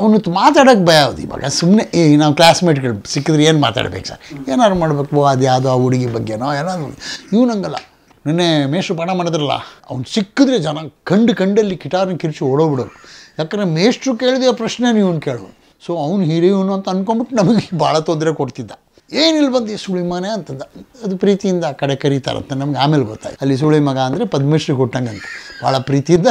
ಅವನು ಮಾತಾಡೋಕ್ಕೆ ಭಯ ಆಗೋದು ಇವಾಗ ಸುಮ್ಮನೆ ಈ ನಾವು ಕ್ಲಾಸ್ಮೇಟ್ಗಳು ಸಿಕ್ಕಿದ್ರೆ ಏನು ಮಾತಾಡ್ಬೇಕು ಸರ್ ಏನಾದ್ರು ಮಾಡಬೇಕು ಅದು ಯಾವುದೋ ಆ ಹುಡುಗಿ ಬಗ್ಗೆನೋ ಏನಾದ್ರು ಇವನಂಗಲ್ಲ ನಿನ್ನೆ ಮೇಷ್ಟ್ರು ಪಾಠ ಮಾಡಿದ್ರಲ್ಲ ಅವ್ನು ಸಿಕ್ಕಿದ್ರೆ ಜನ ಕಂಡು ಕಂಡಲ್ಲಿ ಕಿಟಾರನ್ನ ಕಿರಿಚಿ ಓಡೋಗ್ಬಿಡೋರು ಯಾಕಂದರೆ ಮೇಷ್ಟ್ರು ಕೇಳಿದೆಯೋ ಪ್ರಶ್ನೆ ನೀವನು ಕೇಳು ಸೊ ಅವ್ನು ಹಿರಿಯವನು ಅಂತ ಅಂದ್ಕೊಂಬಿಟ್ಟು ನಮಗೆ ಭಾಳ ತೊಂದರೆ ಕೊಡ್ತಿದ್ದ ಏನಿಲ್ಲ ಬಂದು ಸುಳಿಮನೆ ಅಂತಂದ ಅದು ಪ್ರೀತಿಯಿಂದ ಕಡೆ ಕರೀತಾರಂತ ನಮ್ಗೆ ಆಮೇಲೆ ಗೊತ್ತಾಯ್ತು ಅಲ್ಲಿ ಸುಳಿ ಮಗ ಅಂದರೆ ಪದ್ಮಶ್ರೀ ಕೊಟ್ಟಂಗಂತ ಭಾಳ ಪ್ರೀತಿಯಿಂದ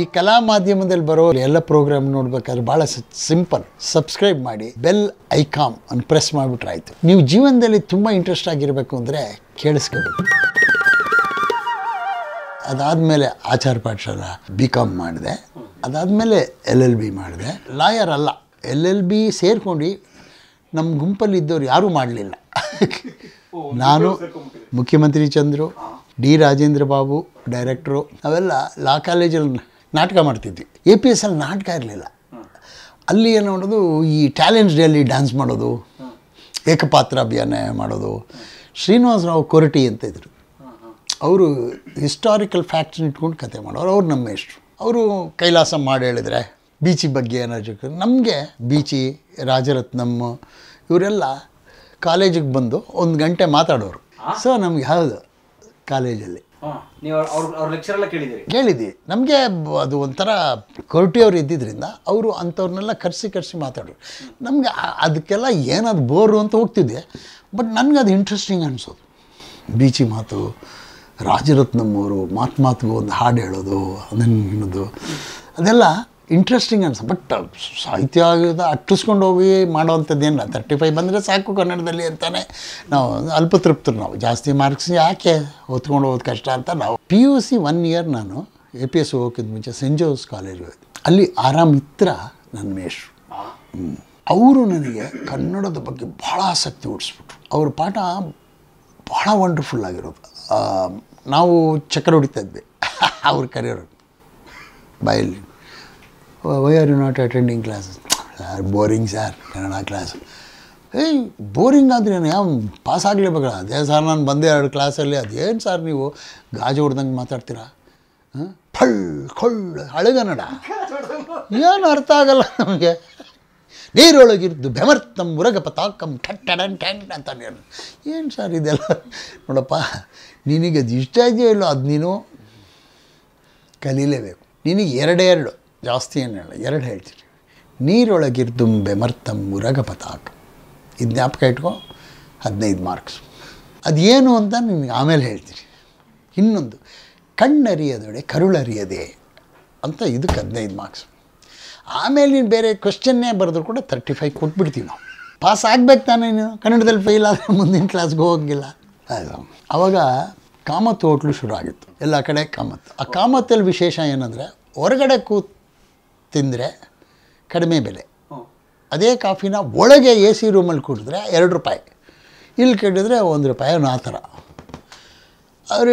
ಈ ಕಲಾ ಮಾಧ್ಯಮದಲ್ಲಿ ಬರೋ ಎಲ್ಲ ಪ್ರೋಗ್ರಾಮ್ ನೋಡ್ಬೇಕಾದ್ರೆ ಬಹಳ ಸಿಂಪಲ್ ಸಬ್ಸ್ಕ್ರೈಬ್ ಮಾಡಿ ಬೆಲ್ ಐಕಾಮ್ ಅನ್ನು ಪ್ರೆಸ್ ಮಾಡಿಬಿಟ್ರೆ ಆಯಿತು ನೀವು ಜೀವನದಲ್ಲಿ ತುಂಬ ಇಂಟ್ರೆಸ್ಟ್ ಆಗಿರಬೇಕು ಅಂದರೆ ಕೇಳಿಸ್ಕೋಬೇಕು ಅದಾದಮೇಲೆ ಆಚಾರ ಪಾಠಶಾಲ ಬಿ ಕಾಮ್ ಮಾಡಿದೆ ಅದಾದಮೇಲೆ ಎಲ್ ಎಲ್ ಬಿ ಮಾಡಿದೆ ಲಾಯರ್ ಅಲ್ಲ ಎಲ್ ಎಲ್ ಬಿ ಸೇರ್ಕೊಂಡು ನಮ್ಮ ಗುಂಪಲ್ಲಿ ಇದ್ದವ್ರು ಯಾರೂ ಮಾಡಲಿಲ್ಲ ನಾನು ಮುಖ್ಯಮಂತ್ರಿ ಚಂದ್ರು ಡಿ ರಾಜೇಂದ್ರ ಬಾಬು ಡೈರೆಕ್ಟ್ರು ಅವೆಲ್ಲ ಲಾ ಕಾಲೇಜಲ್ಲಿ ನಾಟಕ ಮಾಡ್ತಿದ್ವಿ ಎ ಪಿ ಎಸ್ ಅಲ್ಲಿ ನಾಟಕ ಇರಲಿಲ್ಲ ಅಲ್ಲಿ ಏನು ಮಾಡೋದು ಈ ಟ್ಯಾಲೆಂಟ್ ಅಲ್ಲಿ ಡ್ಯಾನ್ಸ್ ಮಾಡೋದು ಏಕಪಾತ್ರ ಅಭಿಯಾನ ಮಾಡೋದು ಶ್ರೀನಿವಾಸರಾವ್ ಕೊರಟಿ ಅಂತ ಇದ್ರು ಅವರು ಹಿಸ್ಟಾರಿಕಲ್ ಫ್ಯಾಕ್ಟ್ಸ್ ಇಟ್ಕೊಂಡು ಕತೆ ಮಾಡೋರು ಅವ್ರು ನಮ್ಮ ಅವರು ಕೈಲಾಸ ಮಾಡಿ ಹೇಳಿದರೆ ಬೀಚಿ ಬಗ್ಗೆ ಏನಾದ್ರು ನಮಗೆ ಬೀಚಿ ರಾಜರತ್ನಮ್ಮ ಇವರೆಲ್ಲ ಕಾಲೇಜಿಗೆ ಬಂದು ಒಂದು ಗಂಟೆ ಮಾತಾಡೋರು ಸೊ ನಮ್ಗೆ ಹೌದು ಕಾಲೇಜಲ್ಲಿ ನೀವು ಕೇಳಿದ್ದೀರಿ ನಮಗೆ ಅದು ಒಂಥರ ಕೊರಟಿಯವ್ರು ಇದ್ದಿದ್ದರಿಂದ ಅವರು ಅಂಥವ್ರನ್ನೆಲ್ಲ ಕರೆಸಿ ಕರೆಸಿ ಮಾತಾಡೋರು ನಮಗೆ ಅದಕ್ಕೆಲ್ಲ ಏನದು ಬೋರು ಅಂತ ಹೋಗ್ತಿದ್ದೆ ಬಟ್ ನನಗೆ ಅದು ಇಂಟ್ರೆಸ್ಟಿಂಗ್ ಅನಿಸೋದು ಬೀಚಿ ಮಾತು ರಾಜರತ್ನಮ್ಮವರು ಮಾತು ಮಾತು ಒಂದು ಹಾಡು ಹೇಳೋದು ಅದನ್ನು ಅದೆಲ್ಲ ಇಂಟ್ರೆಸ್ಟಿಂಗ್ ಅನ್ಸ ಬಟ್ uh, ಸಾಹಿತ್ಯ ಅಟ್ಟಿಸ್ಕೊಂಡು ಹೋಗಿ ಮಾಡೋವಂಥದ್ದೇನಿಲ್ಲ ತರ್ಟಿ ಫೈವ್ ಬಂದರೆ ಸಾಕು ಕನ್ನಡದಲ್ಲಿ ಅಂತಲೇ ನಾವು ಅಲ್ಪತೃಪ್ತರು ನಾವು ಜಾಸ್ತಿ ಮಾರ್ಕ್ಸ್ ಯಾಕೆ ಹೊತ್ಕೊಂಡು ಹೋಗೋದು ಕಷ್ಟ ಅಂತ ನಾವು P U C one year ನಾನು ಎ ಪಿ ಎಸ್ ಹೋಗೋಕ್ಕಿಂತ ಮುಂಚೆ ಸೆಂಟ್ ಜೋಸ್ ಕಾಲೇಜಿಗೆ ಹೋಯ್ತು ಅಲ್ಲಿ ಆರಾಮ್ ಮಿತ್ರ ನನ್ನ ಮೇಷ್ರು ಅವರು ನನಗೆ ಕನ್ನಡದ ಬಗ್ಗೆ ಭಾಳ ಆಸಕ್ತಿ ಹುಡ್ಸ್ಬಿಟ್ರು ಅವ್ರ ಪಾಠ ಭಾಳ ವಂಡರ್ಫುಲ್ ಆಗಿರೋದು ನಾವು ಚಕ್ರ ಹೊಡಿತಾ ಇದ್ವಿ ಅವ್ರ ಕರೆಯೋರು ಬಾಯಲ್ಲಿ why are you not attending classes sir boring sir Kannada class ಏಯ್ ಬೋರಿಂಗ್ ಆದರೆ ನಾನು ಯಾವ ಪಾಸ್ ಆಗಲೇಬೇಕ ಅದೇ ಸರ್ ನಾನು ಬಂದೆ ಎರಡು ಕ್ಲಾಸಲ್ಲಿ ಅದೇನು ಸರ್ ನೀವು ಗಾಜು ಹೊಡ್ದಂಗೆ ಮಾತಾಡ್ತೀರಾ ಹಾಂ ಫಳ್ ಖೊಳ್ ಹಳೆಗನ್ನಡ ಏನು ಅರ್ಥ ಆಗಲ್ಲ ನಮಗೆ ನೀರೊಳಗಿದ್ದು ಬೆಮರ್ತಂ ಮುರಗ ಪತಾಕಂ ಠಟ್ಟಡನ್ ಠಂಡ್ ಅಂತ ಏನು ಸರ್ ಇದೆಲ್ಲ ನೋಡಪ್ಪ ನಿನಗೆ ಅದು ಇಷ್ಟ ಇದೆಯೋ ಇಲ್ಲೋ ಅದು ನೀನು ಕಲೀಲೇಬೇಕು ನಿನಗೆ ಎರಡೇ ಎರಡು ಜಾಸ್ತಿ ಏನು ಹೇಳ ಎರಡು ಹೇಳ್ತೀನಿ ನೀರೊಳಗಿರ್ದು ಮರ್ತಂ ಮುರಗ ಪತಾಕ ಇದು ಜ್ಞಾಪಕ ಇಟ್ಕೊ ಹದಿನೈದು ಮಾರ್ಕ್ಸ್ ಅದೇನು ಅಂತ ನಿನಗೆ ಆಮೇಲೆ ಹೇಳ್ತೀನಿ ಇನ್ನೊಂದು ಕಣ್ಣರಿಯದೊಡೆ ಕರುಳರಿಯದೆ ಅಂತ ಇದಕ್ಕೆ ಹದಿನೈದು ಮಾರ್ಕ್ಸ್ ಆಮೇಲೆ ನೀನು ಬೇರೆ ಕ್ವಶನ್ನೇ ಬರೆದ್ರು ಕೂಡ ತರ್ಟಿ ಫೈವ್ ಕೊಟ್ಬಿಡ್ತೀವಿ ನಾವು ಪಾಸ್ ಆಗ್ಬೇಕು ತಾನೇ ನೀನು ಕನ್ನಡದಲ್ಲಿ ಫೇಲ್ ಆದರೆ ಮುಂದಿನ ಕ್ಲಾಸ್ಗೆ ಹೋಗಂಗಿಲ್ಲ ಅವಾಗ ಆವಾಗ ಕಾಮತ್ ಹೋಟ್ಲು ಶುರು ಆಗಿತ್ತು ಎಲ್ಲ ಕಡೆ ಕಾಮತ್ ಆ ಕಾಮತ್ತಲ್ಲಿ ವಿಶೇಷ ಏನಂದರೆ ಹೊರಗಡೆ ಕೂತ್ ತಿಂದರೆ ಕಡಿಮೆ ಬೆಲೆ ಅದೇ ಕಾಫಿನ ಒಳಗೆ ಎ ಸಿ ರೂಮಲ್ಲಿ ಕುಡಿದ್ರೆ ಎರಡು ರೂಪಾಯಿ ಇಲ್ಲಿ ಕೇಳಿದ್ರೆ ಒಂದು ರೂಪಾಯಿ ಆ ಥರ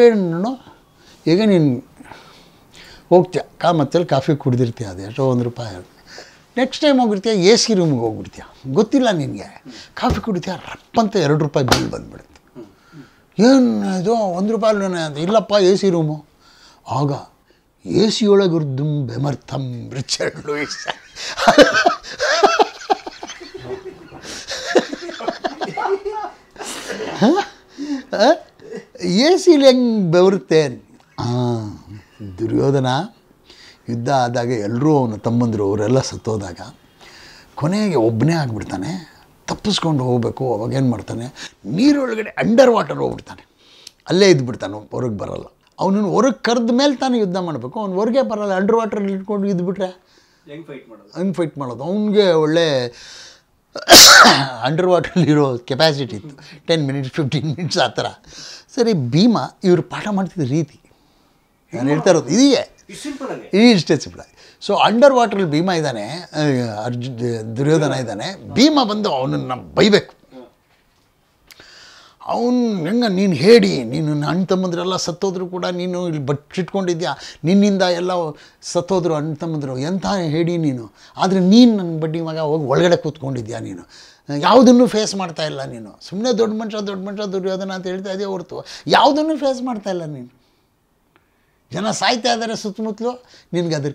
ಏನು ಈಗ ನೀನು ಹೋಗ್ತೀಯ ಕಾಮತ್ತಲ್ಲಿ ಕಾಫಿ ಕುಡಿದಿರ್ತೀಯ ಅದು ಎಷ್ಟೋ ಒಂದು ರೂಪಾಯಿ ನೆಕ್ಸ್ಟ್ ಟೈಮ್ ಹೋಗಿರ್ತೀಯ ಎ ಸಿ ರೂಮ್ಗೆ ಹೋಗ್ಬಿಡ್ತೀಯ ಗೊತ್ತಿಲ್ಲ ನಿನಗೆ ಕಾಫಿ ಕುಡಿತೀಯ ರಪ್ಪಂತ ಎರಡು ರೂಪಾಯಿ ಬಿಲ್ ಬಂದುಬಿಡುತ್ತೆ ಏನು ಇದು ಒಂದು ರೂಪಾಯಿ ಅಂತ ಇಲ್ಲಪ್ಪ ಎ ಸಿ ರೂಮು ಆಗ ಏಸಿಯೊಳಗುರ್ದುಂ ಬೆಮರ್ಥಂ ರಿಚರ್ಡ್ ಲೂಯಿಸ್ ಸಿಲಿ ಹೆಂಗೆ ಬೆವರುತ್ತೆ ದುರ್ಯೋಧನ ಯುದ್ಧ ಆದಾಗ ಎಲ್ಲರೂ ಅವನ ತಮ್ಮಂದರು ಅವರೆಲ್ಲ ಸತ್ತೋದಾಗ ಕೊನೆಗೆ ಒಬ್ಬನೇ ಆಗಿಬಿಡ್ತಾನೆ ತಪ್ಪಿಸ್ಕೊಂಡು ಹೋಗಬೇಕು ಅವಾಗೇನು ಮಾಡ್ತಾನೆ ನೀರೊಳಗಡೆ ಅಂಡರ್ ವಾಟರ್ ಹೋಗ್ಬಿಡ್ತಾನೆ ಅಲ್ಲೇ ಇದ್ದುಬಿಡ್ತಾನೆ ಹೊರಗೆ ಬರೋಲ್ಲ ಅವನನ್ನು ಹೊರಗೆ ಕರೆದ ಮೇಲೆ ತಾನು ಯುದ್ಧ ಮಾಡಬೇಕು ಅವ್ನು ಹೊರಗೆ ಬರಲ್ಲ ಅಂಡರ್ ವಾಟ್ರಲ್ಲಿ ಇಟ್ಕೊಂಡು ಇದ್ಬಿಟ್ರೆ ಹೆಂಗೆ ಫೈಟ್ ಮಾಡೋದು ಹೆಂಗೆ ಫೈಟ್ ಮಾಡೋದು ಅವನಿಗೆ ಒಳ್ಳೆ ಅಂಡರ್ ಇರೋ ಕೆಪಾಸಿಟಿ ಇತ್ತು ಟೆನ್ ಮಿನಿಟ್ಸ್ ಫಿಫ್ಟೀನ್ ಮಿನಿಟ್ಸ್ ಆ ಥರ ಸರಿ ಭೀಮಾ ಇವರು ಪಾಠ ಮಾಡ್ತಿದ್ದ ರೀತಿ ನಾನು ಹೇಳ್ತಾ ಇರೋದು ಇದೆಯೇ ಇಷ್ಟೇ ಸಿಂಪಲ್ ಸೊ ಅಂಡರ್ ವಾಟ್ರಲ್ಲಿ ಭೀಮಾ ಇದ್ದಾನೆ ಅರ್ಜು ದುರ್ಯೋಧನ ಇದ್ದಾನೆ ಭೀಮಾ ಬಂದು ಅವನನ್ನು ಬೈಬೇಕು ಅವನು ಹೆಂಗ ನೀನು ಹೇಳಿ ನೀನು ಅಣ್ಣ ತಮ್ಮಂದ್ರೆಲ್ಲ ಸತ್ತೋದ್ರು ಕೂಡ ನೀನು ಇಲ್ಲಿ ಬಚ್ಚಿಟ್ಕೊಂಡಿದ್ಯಾ ನಿನ್ನಿಂದ ಎಲ್ಲ ಸತ್ತೋದ್ರು ಅಣ್ಣ ತಮ್ಮಂದ್ರು ಎಂಥ ಹೇಳಿ ನೀನು ಆದರೆ ನೀನು ನನ್ನ ಬಡ್ಡಿ ಮಗ ಹೋಗಿ ಒಳಗಡೆ ಕೂತ್ಕೊಂಡಿದ್ಯಾ ನೀನು ಯಾವುದನ್ನು ಫೇಸ್ ಮಾಡ್ತಾ ಇಲ್ಲ ನೀನು ಸುಮ್ಮನೆ ದೊಡ್ಡ ಮನುಷ್ಯ ದೊಡ್ಡ ಮನುಷ್ಯ ದುರ್ಯೋಧನ ಅಂತ ಹೇಳ್ತಾ ಇದೆಯಾ ಹೊರ್ತು ಯಾವುದನ್ನು ಫೇಸ್ ಮಾಡ್ತಾ ಇಲ್ಲ ನೀನು ಜನ ಸಾಯ್ತಾ ಇದ್ದಾರೆ ಸುತ್ತಮುತ್ತಲು ನಿನಗೆ ಅದ್ರ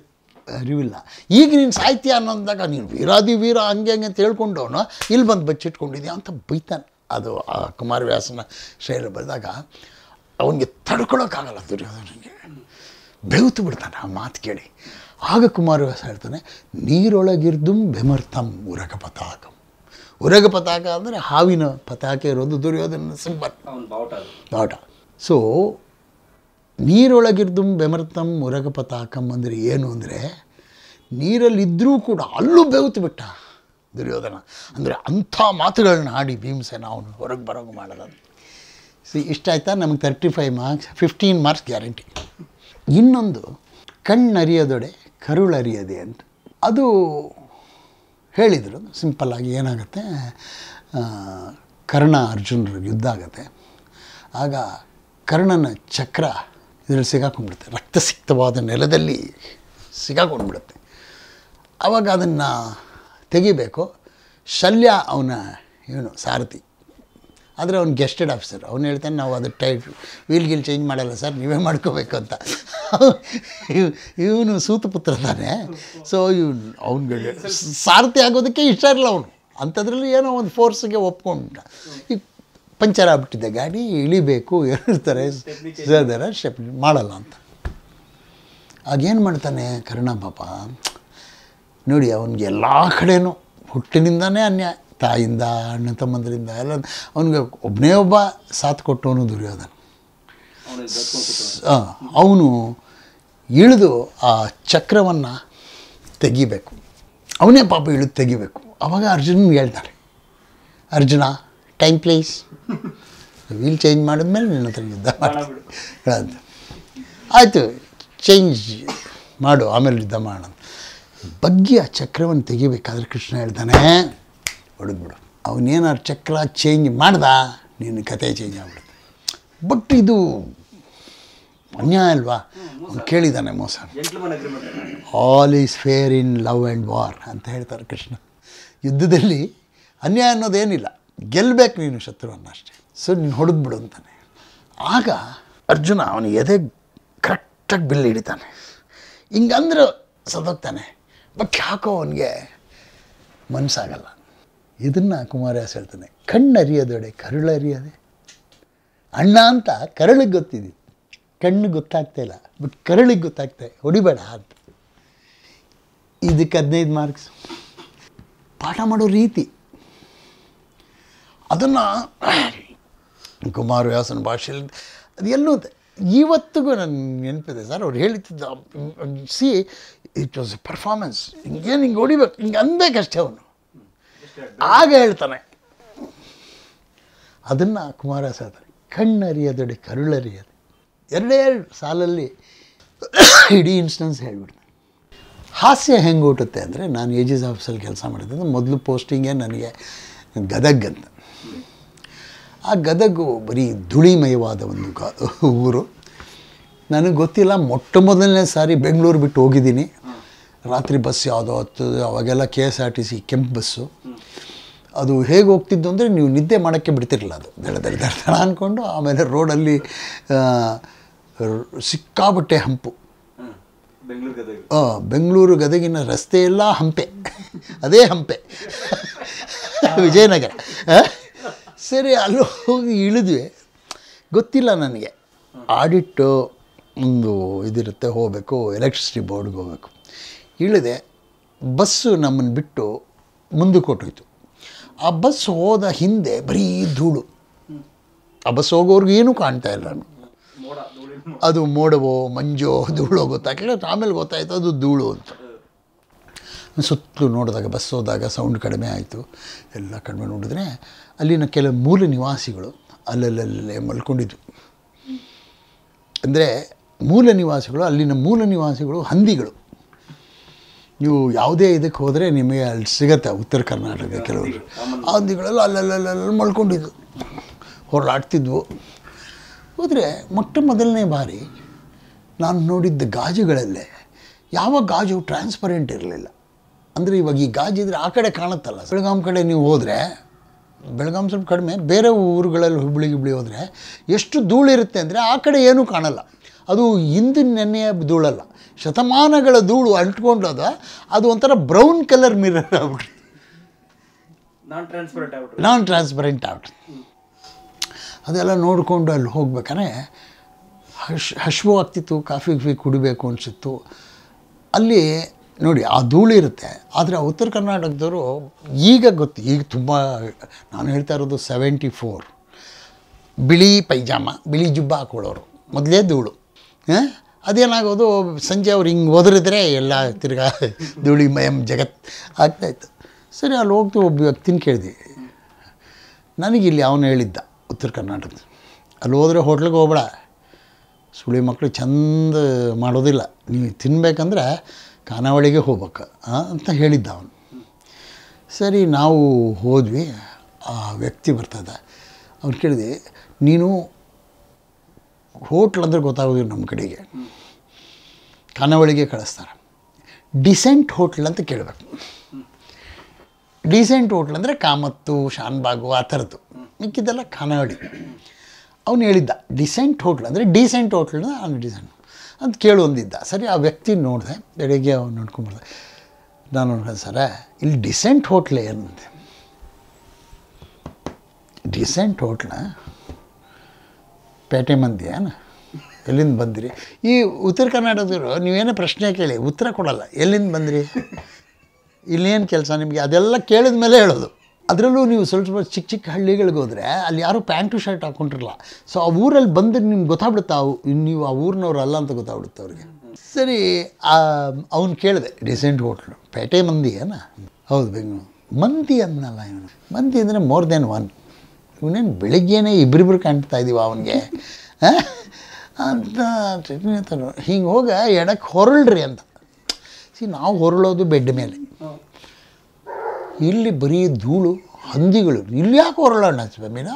ಅರಿವಿಲ್ಲ ಈಗ ನೀನು ಸಾಹಿತ್ಯ ಅನ್ನೋದಾಗ ನೀನು ವೀರಾದಿ ವೀರ ಹಂಗೆ ಹಂಗೆ ಅಂತ ಹೇಳ್ಕೊಂಡವನು ಇಲ್ಲಿ ಬಂದು ಬಚ್ಚಿಟ್ಕೊಂಡಿದ್ಯಾ ಅಂತ ಬೈತಾನೆ ಅದು ಆ ಕುಮಾರವ್ಯಾಸನ ಶೈಲಿ ಬರೆದಾಗ ಅವನಿಗೆ ತಡ್ಕೊಳ್ಳೋಕ್ಕಾಗಲ್ಲ ದುರ್ಯೋಧನಿಗೆ ಬೆವ್ತು ಬಿಡ್ತಾನೆ ಆ ಮಾತು ಕೇಳಿ ಆಗ ಕುಮಾರವ್ಯಾಸ ಹೇಳ್ತಾನೆ ನೀರೊಳಗಿರ್ದು ಬೆಮರ್ಥಂ ಉರಗ ಪತಾಕಂ ಉರಗ ಪತಾಕ ಅಂದರೆ ಹಾವಿನ ಪತಾಕೆ ಇರೋದು ದುರ್ಯೋಧನ ಸಿಂಬಲ್ ಬಾವುಟ ಸೊ ನೀರೊಳಗಿರ್ದು ಬೆಮರ್ಥಂ ಉರಗ ಪತಾಕಂ ಅಂದರೆ ಏನು ಅಂದರೆ ನೀರಲ್ಲಿದ್ದರೂ ಕೂಡ ಅಲ್ಲೂ ಬೆವ್ತು ಬಿಟ್ಟ ದುರ್ಯೋಧನ ಅಂದರೆ ಅಂಥ ಮಾತುಗಳನ್ನ ಆಡಿ ಭೀಮಸೇನ ಅವನು ಹೊರಗೆ ಬರೋಂಗೆ ಮಾಡೋದನ್ನು ಸಿ ಇಷ್ಟಾಯ್ತಾ ನಮಗೆ thirty five marks fifteen marks guarantee ಇನ್ನೊಂದು ಕಣ್ಣರಿಯದೊಡೆ ಕರುಳರಿಯದೆ ಅಂತ ಅದು ಹೇಳಿದರು ಸಿಂಪಲ್ಲಾಗಿ ಏನಾಗುತ್ತೆ ಕರ್ಣ ಅರ್ಜುನರ ಯುದ್ಧ ಆಗುತ್ತೆ ಆಗ ಕರ್ಣನ ಚಕ್ರ ಇದರಲ್ಲಿ ಸಿಗಾಕೊಂಡ್ಬಿಡುತ್ತೆ ರಕ್ತಸಿಕ್ತವಾದ ನೆಲದಲ್ಲಿ ಸಿಗಾಕೊಂಡ್ಬಿಡುತ್ತೆ ಆವಾಗ ಅದನ್ನು ತೆಗಿಬೇಕು ಶಲ್ಯ ಅವನ ಇವನು ಸಾರಥಿ ಆದರೆ ಅವ್ನು ಗೆಸ್ಟೆಡ್ ಆಫೀಸರ್ ಅವ್ನು ಹೇಳ್ತಾನೆ ನಾವು ಅದು ಟೈಟ್ ವೀಲ್ ಗೀಲ್ ಚೇಂಜ್ ಮಾಡಲ್ಲ ಸರ್ ನೀವೇ ಮಾಡ್ಕೋಬೇಕು ಅಂತ ಇವನು ಸೂತಪುತ್ರ ತಾನೆ ಸೊ ಇವ್ನು ಅವ್ನಿಗೆ ಸಾರಥಿ ಆಗೋದಕ್ಕೆ ಇಷ್ಟ ಇರಲ್ಲ ಅವನು ಅಂಥದ್ರಲ್ಲಿ ಏನೋ ಒಂದು ಫೋರ್ಸ್ಗೆ ಒಪ್ಕೊಂಡ ಈಗ ಪಂಚರ್ ಆಗ್ಬಿಟ್ಟಿದ್ದೆ ಗಾಡಿ ಇಳಿಬೇಕು ಹೇಳ್ತಾರೆ ಸರ್ ಮಾಡಲ್ಲ ಅಂತ ಆಗೇನು ಮಾಡ್ತಾನೆ ಕರ್ಣ ಪಾಪ ನೋಡಿ ಅವನಿಗೆ ಎಲ್ಲ ಕಡೆಯೂ ಹುಟ್ಟಿನಿಂದನೇ ಅನ್ಯಾಯ ತಾಯಿಂದ ಅಣ್ಣ ತಮ್ಮಂದರಿಂದ ಎಲ್ಲ ಅವನಿಗೆ ಒಬ್ಬನೇ ಒಬ್ಬ ಸಾಥ್ ಕೊಟ್ಟವನು ದುರ್ಯೋಧನ ಅವನು ಇಳಿದು ಆ ಚಕ್ರವನ್ನು ತೆಗಿಬೇಕು ಅವನೇ ಪಾಪ ಇಳಿದು ತೆಗಿಬೇಕು ಆವಾಗ ಅರ್ಜುನ್ಗೆ ಹೇಳ್ತಾರೆ Arjuna time place wheel change ಮಾಡಿದ್ಮೇಲೆ ನಿನ್ನ ಹತ್ರ ಯುದ್ಧ ಅಂತ ಆಯಿತು ಚೇಂಜ್ ಮಾಡು ಆಮೇಲೆ ಯುದ್ಧ ಮಾಡೋಣ ಬಗ್ಗೆ ಆ ಚಕ್ರವನ್ನು ತೆಗಿಬೇಕಾದ್ರೆ ಕೃಷ್ಣ ಹೇಳ್ತಾನೆ ಹೊಡೆದ್ಬಿಡು ಅವನೇನಾದ್ರು ಚಕ್ರ ಚೇಂಜ್ ಮಾಡ್ದ ನಿನ್ನ ಕತೆ ಚೇಂಜ್ ಆಗ್ಬಿಡುತ್ತೆ ಬಟ್ ಇದು ಅನ್ಯಾಯ ಅಲ್ವಾ ಅವ್ನು ಕೇಳಿದ್ದಾನೆ ಮೋಸ all is fair in love and war ಅಂತ ಹೇಳ್ತಾರೆ ಕೃಷ್ಣ ಯುದ್ಧದಲ್ಲಿ ಅನ್ಯಾಯ ಅನ್ನೋದೇನಿಲ್ಲ ಗೆಲ್ಲಬೇಕು ನೀನು ಶತ್ರುವನ್ನು ಅಷ್ಟೇ ಸೊ ನೀನು ಹೊಡೆದ್ಬಿಡು ಅಂತಾನೆ ಆಗ ಅರ್ಜುನ ಅವನು ಎದೆ ಕರೆಕ್ಟಾಗಿ ಬಿಲ್ ಹಿಡಿತಾನೆ ಹಿಂಗಂದ್ರೆ ಸದೋಗ್ತಾನೆ ಬಟ್ ಯಾಕೋ ಅವನಿಗೆ ಮನಸ್ಸಾಗಲ್ಲ ಇದನ್ನು ಕುಮಾರ್ಯಾಸ್ ಹೇಳ್ತಾನೆ ಕರುಳು ಕರುಳರಿಯೋದೆ ಅಣ್ಣ ಅಂತ ಕರಳಿಗೆ ಗೊತ್ತಿದ್ದು ಕಣ್ಣು ಗೊತ್ತಾಗ್ತಾ ಇಲ್ಲ ಬಟ್ ಕರಳಿಗೆ ಗೊತ್ತಾಗ್ತದೆ ಹೊಡಿಬೇಡ ಅಂತ ಇದಕ್ಕೆ ಹದಿನೈದು ಮಾರ್ಕ್ಸ್ ಪಾಠ ಮಾಡೋ ರೀತಿ ಅದನ್ನು ಕುಮಾರವ್ಯಾಸನ ಭಾಷೆಯಲ್ಲಿ ಅದು ಎಲ್ಲೂ ಇವತ್ತಿಗೂ ನನ್ನ ನೆನಪಿದೆ ಸರ್ ಅವ್ರು ಹೇಳ್ತಿದ್ದ see it was a performance ಹಿಂಗೇನು ಹಿಂಗೆ ಹೊಡಿಬೇಕು ಹಿಂಗೆ ಅನ್ಬೇಕಷ್ಟೇ ಅವನು ಆಗ ಹೇಳ್ತಾನೆ ಅದನ್ನು ಕುಮಾರ ಸಾಧನೆ ಕಣ್ಣರಿಯದಡಿ ಕರುಳರಿಯದೆ ಎರಡೇ ಎರಡು ಸಾಲಲ್ಲಿ ಇಡೀ ಇನ್ಸ್ಟೆನ್ಸ್ ಹೇಳ್ಬಿಡ್ತಾನೆ ಹಾಸ್ಯ ಹೆಂಗೆ ಹುಟ್ಟುತ್ತೆ ಅಂದರೆ ನಾನು ಎ ಜಿ ಆಫೀಸಲ್ಲಿ ಕೆಲಸ ಮಾಡಿದ್ದೆ ಮೊದಲು ಪೋಸ್ಟಿಂಗೇ ನನಗೆ ಗದಗ್ ಅಂತ ಆ ಗದಗು ಬರೀ ಧುಳಿಮಯವಾದ ಒಂದು ಊರು ನನಗೆ ಗೊತ್ತಿಲ್ಲ ಮೊಟ್ಟ ಮೊದಲನೇ ಸಾರಿ ಬೆಂಗಳೂರು ಬಿಟ್ಟು ಹೋಗಿದ್ದೀನಿ ರಾತ್ರಿ ಬಸ್ ಯಾವುದೋ ಹತ್ತದು ಅವಾಗೆಲ್ಲ K S R T C ಕೆಂಪು ಬಸ್ಸು ಅದು ಹೇಗೆ ಹೋಗ್ತಿದ್ದು ಅಂದರೆ ನೀವು ನಿದ್ದೆ ಮಾಡೋಕ್ಕೆ ಬಿಡ್ತಿರಲಿಲ್ಲ ಅದು ದಡ ದಡ ದಡ ಅಂದ್ಕೊಂಡು ಆಮೇಲೆ ರೋಡಲ್ಲಿ ಸಿಕ್ಕಾಬಟ್ಟೆ ಹಂಪು ಹಾಂ ಬೆಂಗಳೂರು ಗದಗಿನ ರಸ್ತೆ ಎಲ್ಲ ಹಂಪೆ ಅದೇ ಹಂಪೆ ವಿಜಯನಗರ ಸರಿ ಅಲ್ಲಿ ಹೋಗಿ ಇಳಿದ್ವಿ ಗೊತ್ತಿಲ್ಲ ನನಗೆ ಆಡಿಟ್ಟು ಒಂದು ಇದಿರುತ್ತೆ ಹೋಗಬೇಕು ಎಲೆಕ್ಟ್ರಿಸಿಟಿ ಬೋರ್ಡ್ಗೆ ಹೋಗಬೇಕು ಇಳಿದೆ ಬಸ್ಸು ನಮ್ಮನ್ನು ಬಿಟ್ಟು ಮುಂದೆ ಕೊಟ್ಟೋಯ್ತು ಆ ಬಸ್ ಹೋದ ಹಿಂದೆ ಬರೀ ಧೂಳು ಆ ಬಸ್ ಹೋಗೋರ್ಗು ಏನೂ ಕಾಣ್ತಾ ಇಲ್ಲ ನಾನು ಅದು ಮೋಡವೋ ಮಂಜೋ ಧೂಳೋ ಗೊತ್ತಾಗಲಿಲ್ಲ ಆಮೇಲೆ ಗೊತ್ತಾಯಿತು ಅದು ಧೂಳು ಅಂತ ಸುತ್ತಲೂ ನೋಡಿದಾಗ ಬಸ್ ಹೋದಾಗ ಸೌಂಡ್ ಕಡಿಮೆ ಆಯಿತು ಎಲ್ಲ ಕಡಿಮೆ ನೋಡಿದ್ರೆ ಅಲ್ಲಿನ ಕೆಲವು ಮೂಲ ನಿವಾಸಿಗಳು ಅಲ್ಲಲ್ಲಲ್ಲೇ ಮಲ್ಕೊಂಡಿದ್ವು ಅಂದರೆ ಮೂಲ ನಿವಾಸಿಗಳು ಅಲ್ಲಿನ ಮೂಲ ನಿವಾಸಿಗಳು ಹಂದಿಗಳು ನೀವು ಯಾವುದೇ ಇದಕ್ಕೆ ಹೋದರೆ ನಿಮಗೆ ಅಲ್ಲಿ ಸಿಗತ್ತೆ ಉತ್ತರ ಕರ್ನಾಟಕದ ಕೆಲವರು ಆ ಹಂದಿಗಳೆಲ್ಲ ಅಲ್ಲಲ್ಲಲ್ಲ ಮಲ್ಕೊಂಡಿದ್ವು ಹೊರಳಾಡ್ತಿದ್ವು ಹೋದರೆ ಮೊಟ್ಟ ಮೊದಲನೇ ಬಾರಿ ನಾನು ನೋಡಿದ್ದ ಗಾಜುಗಳಲ್ಲೇ ಯಾವ ಗಾಜು ಟ್ರಾನ್ಸ್ಪರೆಂಟ್ ಇರಲಿಲ್ಲ ಅಂದರೆ ಇವಾಗ ಈ ಗಾಜಿದ್ರೆ ಆ ಕಡೆ ಕಾಣುತ್ತಲ್ಲ ಬೆಳಗಾಂ ಕಡೆ ನೀವು ಹೋದರೆ ಬೆಳಗಾಂ ಸ್ವಲ್ಪ ಕಡಿಮೆ ಬೇರೆ ಊರುಗಳಲ್ಲಿ ಹುಬ್ಳಿ ಹುಬ್ಳಿ ಹೋದರೆ ಎಷ್ಟು ಧೂಳಿರುತ್ತೆ ಅಂದರೆ ಆ ಕಡೆ ಏನೂ ಕಾಣಲ್ಲ ಅದು ಹಿಂದಿನ ನೆನೆಯ ಧೂಳಲ್ಲ ಶತಮಾನಗಳ ಧೂಳು ಅದ ಅದು ಒಂಥರ ಬ್ರೌನ್ ಕಲರ್ ಮಿರರ್ ಆಗ್ಬಿಟ್ಟು ನಾನ್ ಟ್ರಾನ್ಸ್ಪರೆಂಟ್ ಆಗ್ಬಿಟ್ಟು ನಾನ್ ಟ್ರಾನ್ಸ್ಪರೆಂಟ್ ಅದೆಲ್ಲ ನೋಡಿಕೊಂಡು ಅಲ್ಲಿ ಹೋಗ್ಬೇಕಾರೆ ಹಶ್ ಹಶ್ವು ಆಗ್ತಿತ್ತು ಕಾಫಿ ಗೀಫಿ ಕುಡಿಬೇಕು ಅನಿಸಿತ್ತು ಅಲ್ಲಿ ನೋಡಿ ಆ ಧೂಳು ಇರುತ್ತೆ ಆದರೆ ಉತ್ತರ ಕರ್ನಾಟಕದವರು ಈಗ ಗೊತ್ತು ಈಗ ತುಂಬ ನಾನು ಹೇಳ್ತಾ ಇರೋದು ಸೆವೆಂಟಿ ಫೋರ್ ಬಿಳಿ ಪೈಜಾಮ ಬಿಳಿ ಜುಬ್ಬ ಹಾಕೊಳ್ಳೋರು ಮೊದಲೇ ಧೂಳು ಅದೇನಾಗೋದು ಸಂಜೆ ಅವ್ರು ಹಿಂಗೆ ಒದರಿದ್ರೆ ಎಲ್ಲ ತಿರ್ಗಾ ಮಯಂ ಜಗತ್ ಆಗ್ತಾಯಿತ್ತು ಸರಿ ಅಲ್ಲಿ ಹೋಗ್ತೀವಿ ಒಬ್ಬ ವ್ಯಕ್ತಿನ ಕೇಳಿದ್ವಿ ನನಗಿಲ್ಲಿ ಅವನು ಹೇಳಿದ್ದ ಉತ್ತರ ಕರ್ನಾಟಕದ ಅಲ್ಲಿ ಹೋದರೆ ಹೋಟ್ಲಿಗೆ ಹೋಗ್ಬೇಡ ಸುಳಿ ಮಕ್ಕಳು ಚಂದ ಮಾಡೋದಿಲ್ಲ ನೀವು ತಿನ್ಬೇಕಂದ್ರೆ ಖಾನಾವಳಿಗೆ ಹೋಗ್ಬೇಕು ಅಂತ ಹೇಳಿದ್ದ ಅವನು ಸರಿ ನಾವು ಹೋದ್ವಿ ಆ ವ್ಯಕ್ತಿ ಬರ್ತದ ಅವ್ನು ಕೇಳಿದೆ ನೀನು ಹೋಟ್ಲ್ ಅಂದ್ರೆ ಗೊತ್ತಾಗೋದಿಲ್ಲ ನಮ್ಮ ಕಡೆಗೆ ಖಾನಾವಳಿಗೆ ಕಳಿಸ್ತಾರೆ ಡಿಸೆಂಟ್ ಹೋಟ್ಲ್ ಅಂತ ಕೇಳಬೇಕು ಡಿಸೆಂಟ್ ಹೋಟ್ಲ್ ಅಂದರೆ ಕಾಮತ್ತು ಶಾನ್ಬಾಗು ಆ ಥರದ್ದು ಮಿಕ್ಕಿದ್ದೆಲ್ಲ ಖಾನಾವಳಿ ಅವನು ಹೇಳಿದ್ದ ಡಿಸೆಂಟ್ ಹೋಟ್ಲ್ ಅಂದರೆ ಡಿಸೆಂಟ್ ಹೋಟ್ಲ್ ಅವನು ಡಿಸೆಂಟ್ ಅಂತ ಕೇಳೊಂದಿದ್ದ ಸರಿ ಆ ವ್ಯಕ್ತಿ ನೋಡಿದೆ ಬೆಳಿಗ್ಗೆ ಅವ್ನು ನೋಡ್ಕೊಂಬಿಡ್ದೆ ನಾನು ನೋಡಿದೆ ಸರ ಇಲ್ಲಿ ಡಿಸೆಂಟ್ ಹೋಟ್ಲ್ ಏನಂತೆ ಡಿಸೆಂಟ್ ಹೋಟ್ಲ ಪೇಟೆ ಮಂದಿ ಏನು ಎಲ್ಲಿಂದ ಬಂದಿರಿ ಈ ಉತ್ತರ ಕರ್ನಾಟಕದವರು ನೀವೇನೇ ಪ್ರಶ್ನೆ ಕೇಳಿ ಉತ್ತರ ಕೊಡಲ್ಲ ಎಲ್ಲಿಂದ ಬಂದಿರಿ ಇಲ್ಲೇನು ಕೆಲಸ ನಿಮಗೆ ಅದೆಲ್ಲ ಕೇಳಿದ ಮೇಲೆ ಹೇಳೋದು ಅದರಲ್ಲೂ ನೀವು ಸ್ವಲ್ಪ ಸ್ವಲ್ಪ ಚಿಕ್ಕ ಚಿಕ್ಕ ಹಳ್ಳಿಗಳಿಗೆ ಹೋದರೆ ಅಲ್ಲಿ ಯಾರೂ ಪ್ಯಾಂಟು ಶರ್ಟ್ ಹಾಕ್ಕೊಂಡಿರಲ್ಲ ಸೊ ಆ ಊರಲ್ಲಿ ಬಂದು ನಿಮ್ಗೆ ಗೊತ್ತಾಗ್ಬಿಡುತ್ತೆ ಅವು ನೀವು ಆ ಊರಿನವ್ರು ಅಲ್ಲ ಅಂತ ಗೊತ್ತಾಗ್ಬಿಡುತ್ತೆ ಅವ್ರಿಗೆ ಸರಿ ಅವನು ಕೇಳಿದೆ ರೀಸೆಂಟ್ ಹೋಟ್ಲು ಪೇಟೆ ಮಂದಿ ಏನ ಹೌದು ಬೆಂಗಳೂರು ಮಂದಿ ಅನ್ನಲ್ಲ ಇವನು ಮಂದಿ ಅಂದರೆ ಮೋರ್ ದೆನ್ ಒನ್ ಇವನೇನು ಬೆಳಿಗ್ಗೆನೆ ಇಬ್ಬರಿಬ್ರು ಕಾಣ್ತಾ ಇದ್ದೀವ ಅವನಿಗೆ ಅಂತ ಅಂತ ಹಿಂಗೆ ಹೋಗ ಎಡಕ್ಕೆ ಹೊರಳ್ರಿ ಅಂತ ಸಿ ನಾವು ಹೊರಳೋದು ಬೆಡ್ ಮೇಲೆ ಇಲ್ಲಿ ಬರೀ ಧೂಳು ಹಂದಿಗಳು ಇಲ್ಲಿ ಯಾಕೆ ಹೊರಳೋಣ ಸ್ವಾಮಿನ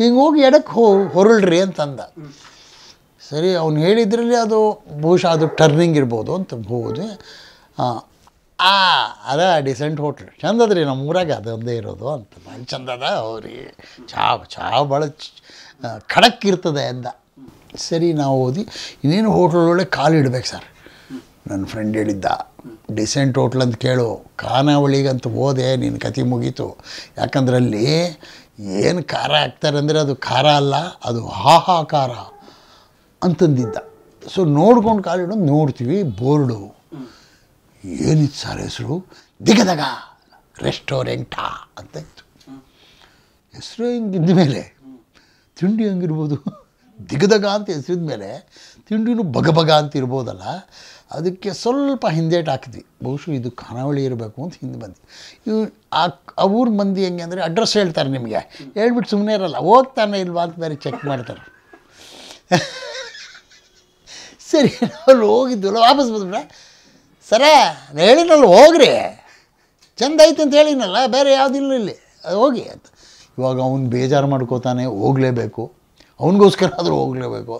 ಹಿಂಗೆ ಹೋಗಿ ಎಡಕ್ಕೆ ಹೋ ಹೊರಳ್ರಿ ಅಂತಂದ ಸರಿ ಅವ್ನು ಹೇಳಿದ್ರಲ್ಲಿ ಅದು ಬಹುಶಃ ಅದು ಟರ್ನಿಂಗ್ ಇರ್ಬೋದು ಅಂತ ಹೋಗೋದು ಆ ಅದ ಡಿಸೆಂಟ್ ಹೋಟ್ಲ್ ಚಂದದ ರೀ ನಮ್ಮ ಊರಾಗೆ ಅದೊಂದೇ ಇರೋದು ಅಂತ ಭಾಳ ಚಂದದ ಅವ್ರಿ ಚಹಾ ಚಾ ಭಾಳ ಖಡಕ್ ಇರ್ತದೆ ಅಂದ ಸರಿ ನಾವು ಓದಿ ಇನ್ನೇನು ಹೋಟ್ಲೊಳಗೆ ಕಾಲು ಇಡ್ಬೇಕು ಸರ್ ನನ್ನ ಫ್ರೆಂಡ್ ಹೇಳಿದ್ದ ಡಿಸೆಂಟ್ ಹೋಟ್ಲ್ ಅಂತ ಕೇಳು ಖಾನಾವಳಿಗಂತ ಹೋದೆ ನಿನ್ನ ಕತೆ ಮುಗೀತು ಯಾಕಂದ್ರೆ ಅಲ್ಲಿ ಏನು ಖಾರ ಅಂದರೆ ಅದು ಖಾರ ಅಲ್ಲ ಅದು ಹಾಹಾಕಾರ ಅಂತಂದಿದ್ದ ಸೊ ನೋಡ್ಕೊಂಡು ಕಾಲಿಡೋದು ನೋಡ್ತೀವಿ ಬೋರ್ಡು ಏನಿತ್ತು ಸರ್ ಹೆಸರು ದಿಗದಗ ರೆಸ್ಟೋರೆಂಟಾ ಅಂತ ಇತ್ತು ಹೆಸರು ಹಿಂಗಿದ್ದ ಮೇಲೆ ತಿಂಡಿ ಹಂಗಿರ್ಬೋದು ದಿಗದಗ ಅಂತ ಹೆಸರಿದ ಮೇಲೆ ತಿಂಡಿನೂ ಬಗಬಗ ಅಂತ ಇರ್ಬೋದಲ್ಲ ಅದಕ್ಕೆ ಸ್ವಲ್ಪ ಹಿಂದೇಟು ಹಾಕಿದ್ವಿ ಬಹುಶಃ ಇದು ಖಾನಾವಳಿ ಇರಬೇಕು ಅಂತ ಹಿಂದೆ ಬಂದ್ವಿ ಇವ್ ಆ ಅವ್ರ ಮಂದಿ ಹೆಂಗೆ ಅಂದರೆ ಅಡ್ರೆಸ್ ಹೇಳ್ತಾರೆ ನಿಮಗೆ ಹೇಳ್ಬಿಟ್ಟು ಸುಮ್ಮನೆ ಇರಲ್ಲ ಹೋಗ್ತಾನೆ ಇಲ್ವಾ ಅಂತ ಬೇರೆ ಚೆಕ್ ಮಾಡ್ತಾರೆ ಸರಿ ಅವ್ರು ಹೋಗಿದ್ದಲ್ಲ ವಾಪಸ್ ಬಂದ್ಬಿಡ ಸರ ನಾನು ಹೇಳಿನಲ್ಲ ಹೋಗ್ರಿ ಚೆಂದ ಐತೆ ಅಂತ ಹೇಳಿನಲ್ಲ ಬೇರೆ ಯಾವುದಿಲ್ಲ ಇಲ್ಲಿ ಹೋಗಿ ಅಂತ ಇವಾಗ ಅವ್ನು ಬೇಜಾರು ಮಾಡ್ಕೋತಾನೆ ಹೋಗಲೇಬೇಕು ಅವನಿಗೋಸ್ಕರ ಆದರೂ ಹೋಗಲೇಬೇಕು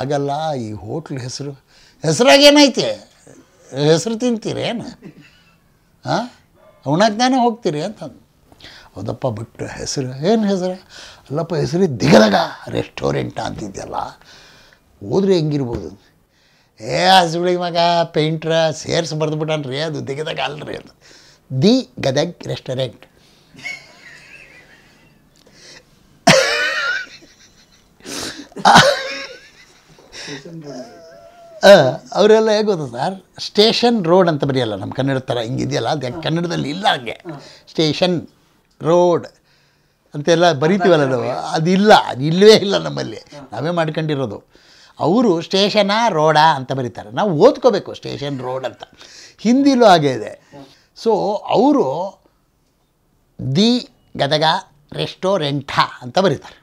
ಆಗಲ್ಲ ಈ ಹೋಟ್ಲ್ ಹೆಸರು ಹೆಸರಾಗೇನೈತೆ ಹೆಸರು ಏನು ಹಾಂ ಅವನಾಗ್ತಾನೆ ಹೋಗ್ತೀರಿ ಅಂತ ಹೌದಪ್ಪ ಬಿಟ್ಟು ಹೆಸರು ಏನು ಹೆಸರು ಅಲ್ಲಪ್ಪ ಹೆಸರು ದಿಗದಗ ರೆಸ್ಟೋರೆಂಟ್ ಅಂತಿದ್ದೆಲ್ಲ ಹೋದರೆ ಹೆಂಗಿರ್ಬೋದು ಏ ಹಸುಗಳಿಗೆ ಮಗ ಪೇಂಟ್ರ ಸೇರ್ಸ್ ಬರೆದ್ಬಿಟ್ಟನ್ರಿ ಅದು ತೆಗೆದಾಗ ಅಲ್ರಿ ಅದು ದಿ ಗದಗ್ ರೆಸ್ಟೋರೆಂಟ್ ಅವರೆಲ್ಲ ಹೇಗೆ ಗೊತ್ತ ಸರ್ ಸ್ಟೇಷನ್ ರೋಡ್ ಅಂತ ಬರೆಯಲ್ಲ ನಮ್ಮ ಕನ್ನಡ ಥರ ಇದೆಯಲ್ಲ ಅದು ಕನ್ನಡದಲ್ಲಿ ಇಲ್ಲ ಹಂಗೆ ಸ್ಟೇಷನ್ ರೋಡ್ ಅಂತೆಲ್ಲ ಬರಿತೀವಲ್ಲ ನಾವು ಅದಿಲ್ಲ ಅದು ಇಲ್ಲವೇ ಇಲ್ಲ ನಮ್ಮಲ್ಲಿ ನಾವೇ ಮಾಡ್ಕೊಂಡಿರೋದು ಅವರು ಸ್ಟೇಷನ ರೋಡ ಅಂತ ಬರೀತಾರೆ ನಾವು ಓದ್ಕೋಬೇಕು ಸ್ಟೇಷನ್ ರೋಡ್ ಅಂತ ಹಿಂದಿಲೂ ಹಾಗೆ ಇದೆ ಸೊ ಅವರು ದಿ ಗದಗ ರೆಸ್ಟೋರೆಂಟ ಅಂತ ಬರೀತಾರೆ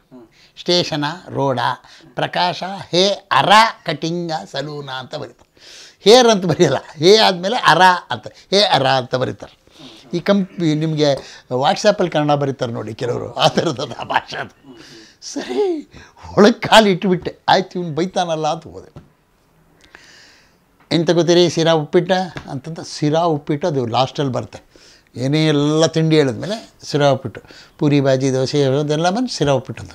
ಸ್ಟೇಷನ ರೋಡ ಪ್ರಕಾಶ ಹೇ ಅರ ಕಟಿಂಗ ಸಲೂನ ಅಂತ ಬರೀತಾರೆ ಹೇರ್ ಅಂತ ಬರೆಯಲ್ಲ ಹೇ ಆದಮೇಲೆ ಅರ ಅಂತ ಹೇ ಅರ ಅಂತ ಬರೀತಾರೆ ಈ ಕಂಪ್ ನಿಮಗೆ ವಾಟ್ಸಪ್ಪಲ್ಲಿ ಕನ್ನಡ ಬರೀತಾರೆ ನೋಡಿ ಕೆಲವರು ಆ ಥರದ ಭಾಷೆ ಅದು ಸರಿ ಒಳಗೆ ಕಾಲು ಇಟ್ಟುಬಿಟ್ಟೆ ಆಯ್ತು ಇವ್ನು ಬೈತಾನಲ್ಲ ಅಂತ ಹೋದೆ ಎಂತ ತಗೋತೀರಿ ಶಿರಾ ಉಪ್ಪಿಟ್ಟ ಅಂತಂದ ಶಿರಾ ಉಪ್ಪಿಟ್ಟು ಅದು ಲಾಸ್ಟಲ್ಲಿ ಬರುತ್ತೆ ಏನೇ ಎಲ್ಲ ತಿಂಡಿ ಹೇಳಿದ್ಮೇಲೆ ಶಿರಾ ಉಪ್ಪಿಟ್ಟು ಪೂರಿ ಬಾಜಿ ದೋಸೆ ಅದೆಲ್ಲ ಬಂದು ಶಿರಾ ಉಪ್ಪಿಟ್ಟು ಅಂತ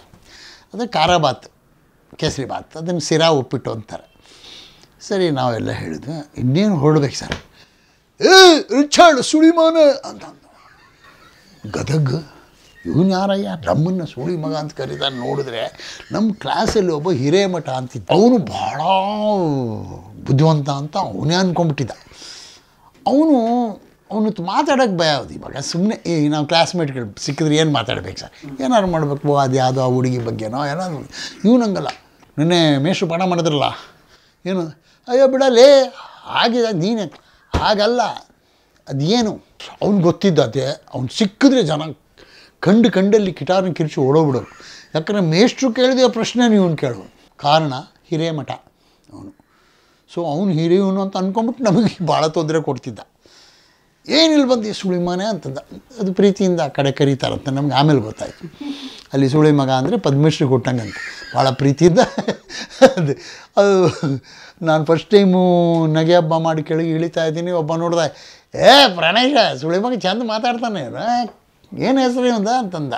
ಅದು ಖಾರ ಬಾತ್ ಕೇಸರಿ ಬಾತ್ ಅದನ್ನು ಶಿರಾ ಉಪ್ಪಿಟ್ಟು ಅಂತಾರೆ ಸರಿ ನಾವೆಲ್ಲ ಹೇಳಿದ್ವಿ ಇನ್ನೇನು ಹೊರಡ್ಬೇಕು ಸರ್ ಏ ರಿಚಾರ್ಡ್ ಸುಳಿಮಾನ ಅಂತಂದು ಗದಗ ಇವನು ಯಾರಯ್ಯ ನಮ್ಮನ್ನು ಸೂಳಿ ಮಗ ಅಂತ ಕರೀತಾನೆ ನೋಡಿದ್ರೆ ನಮ್ಮ ಕ್ಲಾಸಲ್ಲಿ ಒಬ್ಬ ಹಿರೇಮಠ ಅಂತಿದ್ದ ಅವನು ಭಾಳ ಬುದ್ಧಿವಂತ ಅಂತ ಅವನೇ ಅಂದ್ಕೊಂಬಿಟ್ಟಿದ್ದ ಅವನು ಅವನು ಮಾತಾಡೋಕೆ ಭಯ ಆಗೋದು ಇವಾಗ ಸುಮ್ಮನೆ ನಾವು ಕ್ಲಾಸ್ಮೇಟ್ಗಳು ಸಿಕ್ಕಿದ್ರೆ ಏನು ಮಾತಾಡ್ಬೇಕು ಸರ್ ಏನಾದ್ರು ಮಾಡಬೇಕು ಅದು ಯಾವುದೋ ಆ ಹುಡುಗಿ ಬಗ್ಗೆನೋ ಏನಾದ್ರು ಹಂಗಲ್ಲ ನಿನ್ನೆ ಮೇಷು ಪಣ ಮಾಡಿದ್ರಲ್ಲ ಏನು ಅಯ್ಯೋ ಬಿಡಲೇ ಆಗಿದೆ ನೀನೇ ಹಾಗಲ್ಲ ಅದೇನು ಅವ್ನು ಗೊತ್ತಿದ್ದತೆ ಅವ್ನು ಸಿಕ್ಕಿದ್ರೆ ಜನ ಕಂಡು ಕಂಡಲ್ಲಿ ಕಿಟಾರನ್ನ ಕಿರಿಚಿ ಓಡೋಗ್ಬಿಡೋರು ಯಾಕಂದರೆ ಮೇಷ್ಟ್ರು ಕೇಳಿದ ಪ್ರಶ್ನೆ ನೀವು ಕೇಳು ಕಾರಣ ಹಿರೇಮಠ ಅವನು ಸೊ ಅವನು ಹಿರಿಯವನು ಅಂತ ಅಂದ್ಕೊಂಬಿಟ್ಟು ನಮಗೆ ಭಾಳ ತೊಂದರೆ ಕೊಡ್ತಿದ್ದ ಏನಿಲ್ಲ ಬಂದು ಸುಳಿಮನೆ ಅಂತಂದ ಅದು ಪ್ರೀತಿಯಿಂದ ಆ ಕಡೆ ಕರೀತಾರಂತ ನಮ್ಗೆ ಆಮೇಲೆ ಗೊತ್ತಾಯಿತು ಅಲ್ಲಿ ಸುಳಿ ಮಗ ಅಂದರೆ ಪದ್ಮಶ್ರೀ ಕೊಟ್ಟಂಗೆ ಭಾಳ ಪ್ರೀತಿಯಿಂದ ಅದು ಅದು ನಾನು ಫಸ್ಟ್ ಟೈಮು ನಗೆ ಹಬ್ಬ ಮಾಡಿ ಕೆಳಗೆ ಇಳಿತಾ ಇದ್ದೀನಿ ಒಬ್ಬ ನೋಡ್ದೆ ಏ ಪ್ರಣೇಶ ಸುಳಿ ಮಗ ಚೆಂದ ಮಾತಾಡ್ತಾನೆ ಏನು ಅಂದ ಅಂತಂದ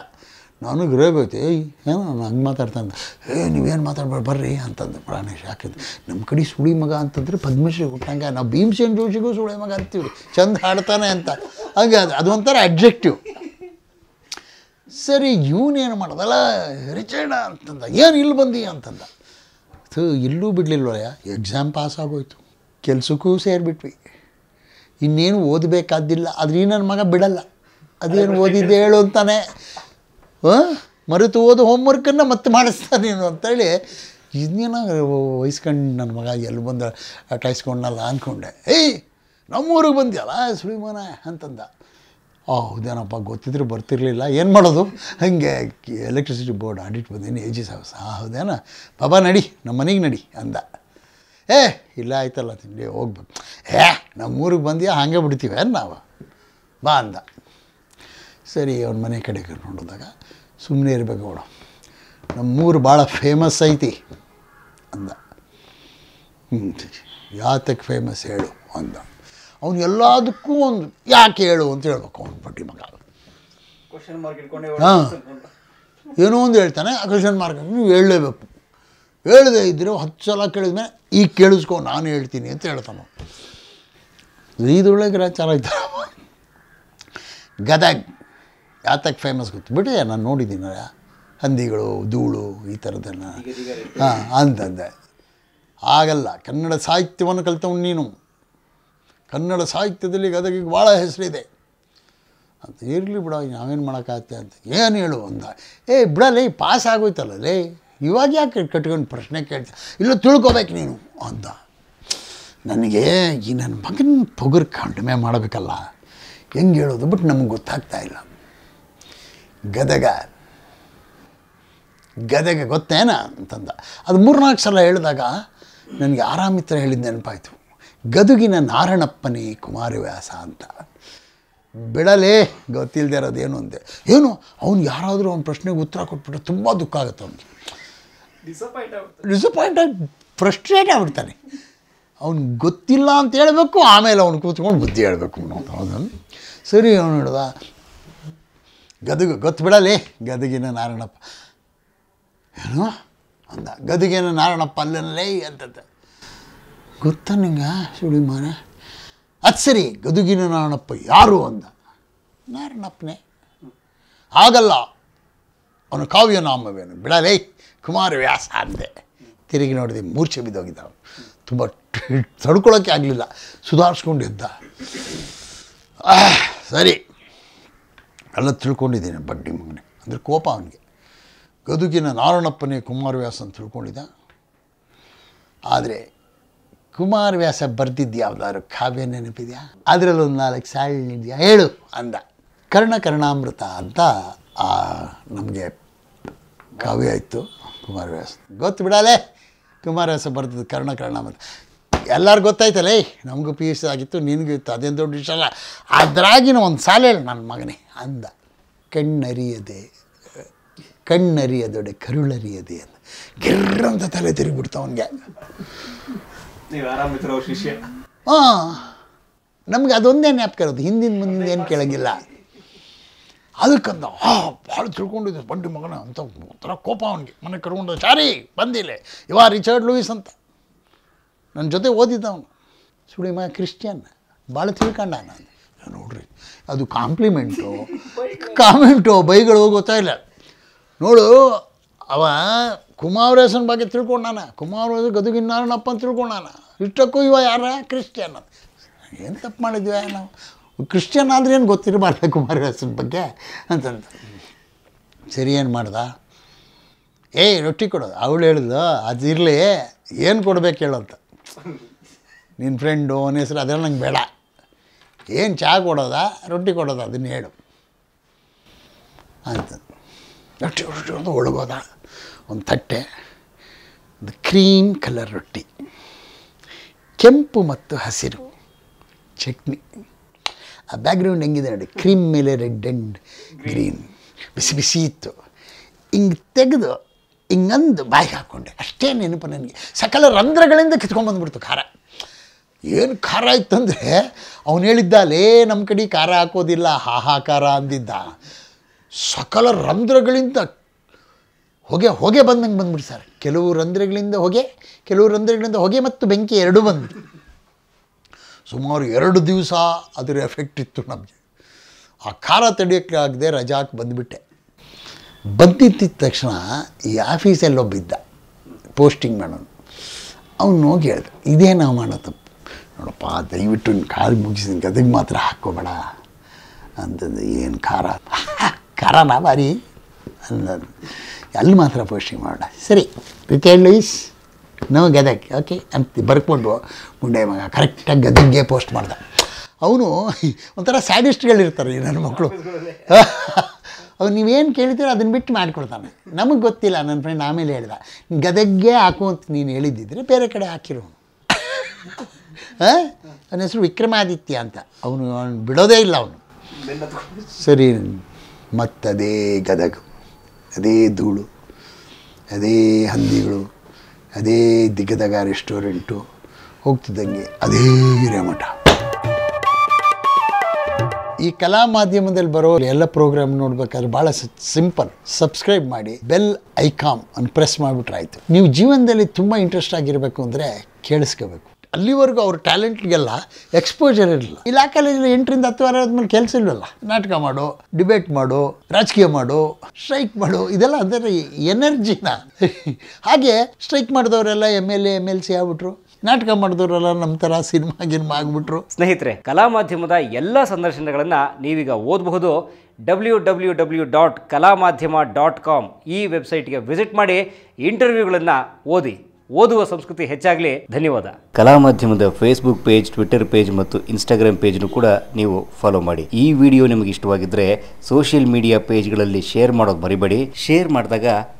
ನಾನು ರೋಗೈತಿ ಏಯ್ ಏನೋ ನಾನು ಹಂಗೆ ಮಾತಾಡ್ತಂದ ಏ ನೀವೇನು ಮಾತಾಡ್ಬಾರ್ದು ಬರ್ರಿ ಅಂತಂದು ಪ್ರಾಣೇಶ್ ಹಾಕಿದ್ದು ನಮ್ಮ ಕಡೆ ಸುಳಿ ಮಗ ಅಂತಂದ್ರೆ ಪದ್ಮಶ್ರೀ ಹುಟ್ಟಂಗೆ ನಾವು ಭೀಮಸೇನ್ ಜೋಶಿಗೂ ಸುಳಿ ಮಗ ಅಂತೀವಿ ಚಂದ ಹಾಡ್ತಾನೆ ಅಂತ ಹಂಗೆ ಅದು ಅದು ಒಂಥರ ಅಬ್ಜೆಕ್ಟಿವ್ ಸರಿ ಇವನೇನು ಮಾಡ್ದಲ್ಲ ರಿಚರ್ಡ ಅಂತಂದ ಏನು ಇಲ್ಲಿ ಬಂದಿ ಅಂತಂದ ಇಲ್ಲೂ ಬಿಡಲಿಲ್ವಯ್ಯ ಎಕ್ಸಾಮ್ ಪಾಸ್ ಆಗೋಯ್ತು ಕೆಲಸಕ್ಕೂ ಸೇರಿಬಿಟ್ವಿ ಇನ್ನೇನು ಓದಬೇಕಾದ್ದಿಲ್ಲ ಆದರೆ ಈ ನನ್ನ ಮಗ ಬಿಡಲ್ಲ ಅದೇನು ಓದಿದ್ದೆ ಹೇಳು ಅಂತಾನೆ ಮರೆತು ಓದು ಹೋಮ್ವರ್ಕನ್ನು ಮತ್ತೆ ಮಾಡಿಸ್ತಾನೆ ನೀನು ಅಂತೇಳಿ ಇದನ್ನೇನೋ ವಹಿಸ್ಕೊಂಡು ನನ್ನ ಮಗ ಎಲ್ಲಿ ಬಂದ ಅಟಾಯಿಸ್ಕೊಂಡಲ್ಲ ಅಂದ್ಕೊಂಡೆ ಏಯ್ ನಮ್ಮೂರಿಗೆ ಬಂದ್ಯಲ್ಲ ಸುಳಿಮಾನ ಅಂತಂದ ಆ ಹೌದೇನಪ್ಪ ಗೊತ್ತಿದ್ರೆ ಬರ್ತಿರ್ಲಿಲ್ಲ ಏನು ಮಾಡೋದು ಹಂಗೆ ಎಲೆಕ್ಟ್ರಿಸಿಟಿ ಬೋರ್ಡ್ ಆಡಿಟ್ ಬಂದೀನಿ ಎ ಜಿ ಹಾಂ ಹೌದೇನ ಬಾಬಾ ನಡಿ ನಮ್ಮ ಮನೆಗೆ ನಡಿ ಅಂದ ಏ ಇಲ್ಲ ಆಯ್ತಲ್ಲ ತಿಂಡಿ ಹೋಗ್ಬೇಕು ಏ ನಮ್ಮೂರಿಗೆ ಬಂದ್ಯಾ ಹಾಗೆ ಬಿಡ್ತೀವೇನು ನಾವು ಬಾ ಅಂದ ಸರಿ ಅವ್ನ ಮನೆ ಕಡೆ ಕರ್ಕೊಂಡು ಸುಮ್ಮನೆ ಇರಬೇಕು ಅವಳು ನಮ್ಮೂರು ಭಾಳ ಫೇಮಸ್ ಐತಿ ಅಂದ ಹ್ಞೂ ಯಾತಕ್ಕೆ ಫೇಮಸ್ ಹೇಳು ಅಂದ ಅವನು ಎಲ್ಲದಕ್ಕೂ ಒಂದು ಯಾಕೆ ಹೇಳು ಅಂತ ಹೇಳ್ಬೇಕು ಅವ್ನು ಪಟ್ಟಿ ಮಗ ಹಾಂ ಏನೋ ಒಂದು ಹೇಳ್ತಾನೆ ಕ್ವಶನ್ ಮಾರ್ಕ್ ನೀವು ಹೇಳಲೇಬೇಕು ಹೇಳದೆ ಇದ್ದರೆ ಹತ್ತು ಸಲ ಕೇಳಿದ್ಮೇಲೆ ಈಗ ಕೇಳಿಸ್ಕೊ ನಾನು ಹೇಳ್ತೀನಿ ಅಂತ ಹೇಳ್ತಾನೆ ಇದೊಳಗೆ ರಾಚಾರ ಇದ್ದ ಗದಗ್ ಯಾತಕ್ಕೆ ಫೇಮಸ್ ಗೊತ್ತು ನಾನು ನೋಡಿದ್ದೀನ ಹಂದಿಗಳು ಧೂಳು ಈ ಥರದ್ದೆಲ್ಲ ಹಾಂ ಅಂತಂದೆ ಆಗಲ್ಲ ಕನ್ನಡ ಸಾಹಿತ್ಯವನ್ನು ಕಲಿತವ್ ನೀನು ಕನ್ನಡ ಸಾಹಿತ್ಯದಲ್ಲಿ ಗದಗಿಗೆ ಭಾಳ ಹೆಸರಿದೆ ಅಂತ ಇರಲಿ ಬಿಡ ನಾವೇನು ಮಾಡೋಕ್ಕಾಗತ್ತೆ ಅಂತ ಏನು ಹೇಳು ಅಂದ ಏ ಬಿಡಲೇ ಪಾಸ್ ಆಗೋಯ್ತಲ್ಲ ಲೇ ಇವಾಗ ಯಾಕೆ ಕಟ್ಕೊಂಡು ಪ್ರಶ್ನೆ ಕೇಳ್ತಾ ಇಲ್ಲ ತಿಳ್ಕೊಬೇಕು ನೀನು ಅಂತ ನನಗೆ ಈ ನನ್ನ ಮಗನ ಪೊಗರ್ ಕಂಡಮೆ ಮಾಡಬೇಕಲ್ಲ ಹೆಂಗೆ ಹೇಳೋದು ಬಿಟ್ಟು ನಮಗೆ ಗೊತ್ತಾಗ್ತಾ ಇಲ್ಲ ಗದಗ ಗದಗ ಗೊತ್ತೇನ ಅಂತಂದ ಅದು ಮೂರ್ನಾಲ್ಕು ಸಲ ಹೇಳಿದಾಗ ನನಗೆ ಆರಾಮಿತ್ರ ಹೇಳಿದ ನೆನಪಾಯಿತು ಗದುಗಿನ ನಾರಣಪ್ಪನೇ ಕುಮಾರವ್ಯಾಸ ಅಂತ ಬಿಡಲೇ ಗೊತ್ತಿಲ್ಲದೆ ಇರೋದು ಏನು ಅಂದೆ ಏನು ಅವ್ನು ಯಾರಾದರೂ ಅವ್ನ ಪ್ರಶ್ನೆಗೆ ಉತ್ತರ ಕೊಟ್ಬಿಟ್ರೆ ತುಂಬ ದುಃಖ ಆಗುತ್ತೆ ಅವನು ಡಿಸಪಾಯಿಂಟ್ ಆಗಿ ಫ್ರಸ್ಟ್ರೇಟ್ ಆಗ್ಬಿಡ್ತಾನೆ ಅವ್ನು ಗೊತ್ತಿಲ್ಲ ಅಂತ ಹೇಳಬೇಕು ಆಮೇಲೆ ಅವ್ನು ಕೂತ್ಕೊಂಡು ಬುದ್ಧಿ ಹೇಳಬೇಕು ಅವನು ಸರಿ ಅವನು ಹೇಳ್ದ ಗೊತ್ತು ಬಿಡಲಿ ಗದಗಿನ ನಾರಾಯಣಪ್ಪ ಏನು ಅಂದ ಗದುಗಿನ ನಾರಾಯಣಪ್ಪ ಅಲ್ಲೇ ಅಂತ ಗೊತ್ತ ನಿಂಗೆ ಸುಳಿಮಾನ ಅದು ಸರಿ ಗದುಗಿನ ನಾರಾಯಣಪ್ಪ ಯಾರು ಅಂದ ನಾರಾಯಣಪ್ಪನೇ ಆಗಲ್ಲ ಅವನ ಕಾವ್ಯನಾಮವೇನು ಬಿಡಲೇ ವ್ಯಾಸ ಅಂದೆ ತಿರುಗಿ ನೋಡಿದೆ ಮೂರ್ಛೆ ಬಿದ್ದೋಗಿದ್ದ ಅವನು ತುಂಬ ತಡ್ಕೊಳೋಕ್ಕೆ ಆಗಲಿಲ್ಲ ಸುಧಾರಿಸ್ಕೊಂಡಿದ್ದ ಸರಿ ಎಲ್ಲ ತಿಳ್ಕೊಂಡಿದ್ದೀನಿ ಬಡ್ಡಿ ಮಗನೇ ಅಂದರೆ ಕೋಪ ಅವನಿಗೆ ಗದುಗಿನ ನಾರಣಪ್ಪನೇ ಕುಮಾರವ್ಯಾಸ ಅಂತ ತಿಳ್ಕೊಂಡಿದ್ದ ಆದರೆ ಕುಮಾರವ್ಯಾಸ ಬರೆದಿದ್ದು ಯಾವುದಾದ್ರು ಕಾವ್ಯ ನೆನಪಿದೆಯಾ ಅದರಲ್ಲೊಂದು ನಾಲ್ಕು ಸಾಲಿನಿದೆಯಾ ಹೇಳು ಅಂದ ಕರ್ಣ ಕರ್ಣಾಮೃತ ಅಂತ ನಮಗೆ ಕಾವ್ಯ ಇತ್ತು ಕುಮಾರವ್ಯಾಸ ಗೊತ್ತು ಬಿಡಾಲೆ ಕುಮಾರವ್ಯಾಸ ಬರ್ತದೆ ಕರ್ಣ ಕರ್ಣಾಮೃತ ಎಲ್ಲರಿಗೂ ಗೊತ್ತಾಯ್ತಲ್ಲ ಏಯ್ ನಮಗೂ ಪಿ ಯು ಸಿ ಆಗಿತ್ತು ನಿನಗೂ ಇತ್ತು ಅದೇನು ದೊಡ್ಡ ವಿಷಯ ಅಲ್ಲ ಅದರಾಗಿನ ಒಂದು ಸಾಲ ನನ್ನ ಮಗನೇ ಅಂದ ಕಣ್ಣರಿಯದೆ ಕಣ್ಣರಿಯದೊಡೆ ಕರುಳರಿಯದೆ ಅಂತ ಗಿರ್ರಂತ ತಲೆ ತಿರುಗಿಬಿಡ್ತ ಅವನಿಗೆ ಹಾಂ ನಮಗೆ ಅದೊಂದೇ ಜ್ಞಾಪಕ ಇರೋದು ಹಿಂದಿನ ಮುಂದಿನ ಏನು ಕೇಳೋಂಗಿಲ್ಲ ಅದಕ್ಕಂತ ಆ ಭಾಳ ತಿಳ್ಕೊಂಡಿದ್ದೆ ಬಂಡಿ ಮಗನ ಅಂತ ಒಂಥರ ಕೋಪ ಅವನಿಗೆ ಮನೆ ಕರ್ಕೊಂಡು ಸಾರಿ ಬಂದಿಲ್ಲ ಇವ ರಿಚರ್ಡ್ ಲೂಯಿಸ್ ಅಂತ ನನ್ನ ಜೊತೆ ಓದಿದ್ದವನು ಸುಳಿಮ ಕ್ರಿಶ್ಚಿಯನ್ ಭಾಳ ತಿಳ್ಕೊಂಡ ನಾನು ನೋಡ್ರಿ ಅದು ಕಾಂಪ್ಲಿಮೆಂಟು ಕಾಮೆಂಟು ಬೈಗಳು ಗೊತ್ತಾಯಿಲ್ಲ ನೋಡು ಅವ ಕುಮಾರವ್ಯಾಸನ ಬಗ್ಗೆ ತಿಳ್ಕೊಂಡಾನ ಕುಮಾರವ್ಯಾಸ ಗದುಗಿನ್ನಾರನಪ್ಪ ಅಂತ ತಿಳ್ಕೊಂಡಾನ ಇಷ್ಟಕ್ಕೂ ಇವ ಯಾರ ಕ್ರಿಶ್ಚಿಯನ್ ಏನು ತಪ್ಪು ಮಾಡಿದ್ವಿ ನಾವು ಕ್ರಿಶ್ಚಿಯನ್ ಆದರೆ ಏನು ಗೊತ್ತಿರಬಾರ್ದ ಕುಮಾರವ್ಯಾಸನ ಬಗ್ಗೆ ಅಂತಂದ ಸರಿ ಏನು ಮಾಡ್ದ ಏಯ್ ರೊಟ್ಟಿ ಕೊಡೋದು ಅವಳು ಹೇಳಿದ್ಲು ಇರಲಿ ಏನು ಕೊಡ್ಬೇಕು ಹೇಳಂತ ನಿನ್ನ ಫ್ರೆಂಡು ಅವನ ಹೆಸರು ಅದೆಲ್ಲ ನಂಗೆ ಬೇಡ ಏನು ಚಹಾ ಕೊಡೋದಾ ರೊಟ್ಟಿ ಕೊಡೋದ ಅದನ್ನು ಹೇಳು ಅಂತ ರೊಟ್ಟಿ ರೊಟ್ಟಿ ಅಂತ ಒಳಗೋದ ಒಂದು ತಟ್ಟೆ ಒಂದು ಕ್ರೀಮ್ ಕಲರ್ ರೊಟ್ಟಿ ಕೆಂಪು ಮತ್ತು ಹಸಿರು ಚಟ್ನಿ ಆ ಬ್ಯಾಕ್ಗ್ರೌಂಡ್ ಹೆಂಗಿದೆ ನೋಡಿ ಕ್ರೀಮ್ ಮೇಲೆ ರೆಡ್ ಆ್ಯಂಡ್ ಗ್ರೀನ್ ಬಿಸಿ ಬಿಸಿ ಇತ್ತು ಹಿಂಗೆ ತೆಗೆದು ಹಿಂಗಂದು ಬಾಯಿಗೆ ಹಾಕ್ಕೊಂಡೆ ಅಷ್ಟೇ ನೆನಪು ನನಗೆ ಸಕಲ ರಂಧ್ರಗಳಿಂದ ಬಂದ್ಬಿಡ್ತು ಖಾರ ಏನು ಖಾರ ಇತ್ತಂದರೆ ಅವನು ಹೇಳಿದ್ದ ಅಲ್ಲೇ ನಮ್ಮ ಕಡೆ ಖಾರ ಹಾಕೋದಿಲ್ಲ ಹಾಹಾಕಾರ ಅಂದಿದ್ದ ಸಕಲ ರಂಧ್ರಗಳಿಂದ ಹೊಗೆ ಹೊಗೆ ಬಂದಂಗೆ ಬಂದ್ಬಿಡಿ ಸರ್ ಕೆಲವು ರಂಧ್ರಗಳಿಂದ ಹೊಗೆ ಕೆಲವು ರಂಧ್ರಗಳಿಂದ ಹೊಗೆ ಮತ್ತು ಬೆಂಕಿ ಎರಡು ಬಂದು ಸುಮಾರು ಎರಡು ದಿವಸ ಅದರ ಎಫೆಕ್ಟ್ ಇತ್ತು ನಮಗೆ ಆ ಖಾರ ತಡೆಯೋಕ್ಕಾಗದೆ ರಜಾಕ್ಕೆ ಬಂದುಬಿಟ್ಟೆ ಬಂದಿದ್ದ ತಕ್ಷಣ ಈ ಆಫೀಸಲ್ಲಿ ಒಬ್ಬಿದ್ದ ಪೋಸ್ಟಿಂಗ್ ಮಾಡೋನು ಅವನು ಹೋಗಿ ಹೇಳ್ದ ಇದೇ ನಾವು ಮಾಡೋ ತಪ್ಪು ನೋಡಪ್ಪ ದಯವಿಟ್ಟು ಕಾಲು ಮುಗಿಸಿದ ಗದಗೆ ಮಾತ್ರ ಹಾಕ್ಕೋಬೇಡ ಅಂತಂದು ಏನು ಖಾರ ಖಾರನಾ ಬಾರಿ ಅಂದ ಅಲ್ಲಿ ಮಾತ್ರ ಪೋಸ್ಟಿಂಗ್ ಮಾಡೋಣ ಸರಿ retired lease no Gadag okay ಅಂತ ಬರ್ಕೊಂಡು ಮುಂಡೆ ಮಗ ಕರೆಕ್ಟಾಗಿ ಗದಗ್ಗೆ ಪೋಸ್ಟ್ ಮಾಡ್ದ ಅವನು ಒಂಥರ ಸ್ಯಾಡಿಸ್ಟ್ಗಳಿರ್ತಾರೆ ನನ್ನ ಮಕ್ಕಳು ಅವ್ರು ನೀವೇನು ಕೇಳ್ತೀರೋ ಅದನ್ನು ಬಿಟ್ಟು ಮಾಡಿಕೊಡ್ತಾನೆ ನಮಗೆ ಗೊತ್ತಿಲ್ಲ ನನ್ನ ಫ್ರೆಂಡ್ ಆಮೇಲೆ ಹೇಳಿದ ಗದಗ್ಗೆ ಹಾಕು ಅಂತ ನೀನು ಹೇಳಿದ್ದಿದ್ರೆ ಬೇರೆ ಕಡೆ ಹಾಕಿರೋನು ಹಾಂ ಅವನ ಹೆಸರು ವಿಕ್ರಮಾದಿತ್ಯ ಅಂತ ಅವನು ಅವನು ಬಿಡೋದೇ ಇಲ್ಲ ಅವನು ಸರಿ ಮತ್ತದೇ ಗದಗ ಅದೇ ಧೂಳು ಅದೇ ಹಂದಿಗಳು ಅದೇ ದಿಗ್ಗದಗ ರೆಸ್ಟೋರೆಂಟು ಹೋಗ್ತಿದ್ದಂಗೆ ಅದೇ ಹಿರೇಮಠ ಈ ಕಲಾ ಮಾಧ್ಯಮದಲ್ಲಿ ಬರೋ ಎಲ್ಲ ಪ್ರೋಗ್ರಾಮ್ ನೋಡ್ಬೇಕಾದ್ರೆ ಬಹಳ ಸಿಂಪಲ್ ಸಬ್ಸ್ಕ್ರೈಬ್ ಮಾಡಿ ಬೆಲ್ ಐಕಾಮ್ ಅನ್ನು ಪ್ರೆಸ್ ಮಾಡಿಬಿಟ್ರೆ ನೀವು ಜೀವನದಲ್ಲಿ ತುಂಬ ಇಂಟ್ರೆಸ್ಟ್ ಆಗಿರಬೇಕು ಅಂದರೆ ಕೇಳಿಸ್ಕೋಬೇಕು ಅಲ್ಲಿವರೆಗೂ ಅವ್ರ ಟ್ಯಾಲೆಂಟ್ಗೆಲ್ಲ ಎಕ್ಸ್ಪೋಜರ್ ಇರಲಿಲ್ಲ ಇಲ್ಲ ಕಾಲೇಜಲ್ಲಿ ಎಂಟರಿಂದ ಹತ್ತು ವಾರ ಆದ್ಮೇಲೆ ಕೆಲಸ ಇಲ್ವಲ್ಲ ನಾಟಕ ಮಾಡು ಡಿಬೇಟ್ ಮಾಡು ರಾಜಕೀಯ ಮಾಡು ಸ್ಟ್ರೈಕ್ ಮಾಡು ಇದೆಲ್ಲ ಅಂದರೆ ಎನರ್ಜಿನ ಹಾಗೆ ಸ್ಟ್ರೈಕ್ ಮಾಡಿದವರೆಲ್ಲ M L A M L C ಆಗ್ಬಿಟ್ರು ನಾಟಕ ಮಾಡಿದವರೆಲ್ಲ ನಮ್ಮ ಥರ ಸಿನಿಮಾ ಗಿನ್ಮಾ ಆಗಿಬಿಟ್ರು ಸ್ನೇಹಿತರೆ ಕಲಾ ಮಾಧ್ಯಮದ ಎಲ್ಲ ಸಂದರ್ಶನಗಳನ್ನು ನೀವೀಗ ಓದಬಹುದು ಡಬ್ಲ್ಯೂ ಡಬ್ಲ್ಯೂ ಡಬ್ಲ್ಯೂ ಡಾಟ್ ಕಲಾ ಮಾಧ್ಯಮ ಡಾಟ್ ಕಾಮ್ ಈ ವೆಬ್ಸೈಟ್ಗೆ ವಿಸಿಟ್ ಮಾಡಿ ಇಂಟರ್ವ್ಯೂಗಳನ್ನು ಓದಿ ಓದುವ ಸಂಸ್ಕೃತಿ ಹೆಚ್ಚಾಗಲಿ ಧನ್ಯವಾದ ಕಲಾ ಮಾಧ್ಯಮದ ಫೇಸ್ಬುಕ್ ಪೇಜ್ ಟ್ವಿಟರ್ ಪೇಜ್ ಮತ್ತು ಇನ್ಸ್ಟಾಗ್ರಾಮ್ ಪೇಜ್ನು ಕೂಡ ನೀವು ಫಾಲೋ ಮಾಡಿ ಈ ವಿಡಿಯೋ ನಿಮಗೆ ಇಷ್ಟವಾಗಿದ್ದರೆ ಸೋಷಿಯಲ್ ಮೀಡಿಯಾ ಪೇಜ್ಗಳಲ್ಲಿ ಶೇರ್ ಮಾಡೋದು ಮರಿಬೇಡಿ ಶೇರ್ ಮಾಡಿದಾಗ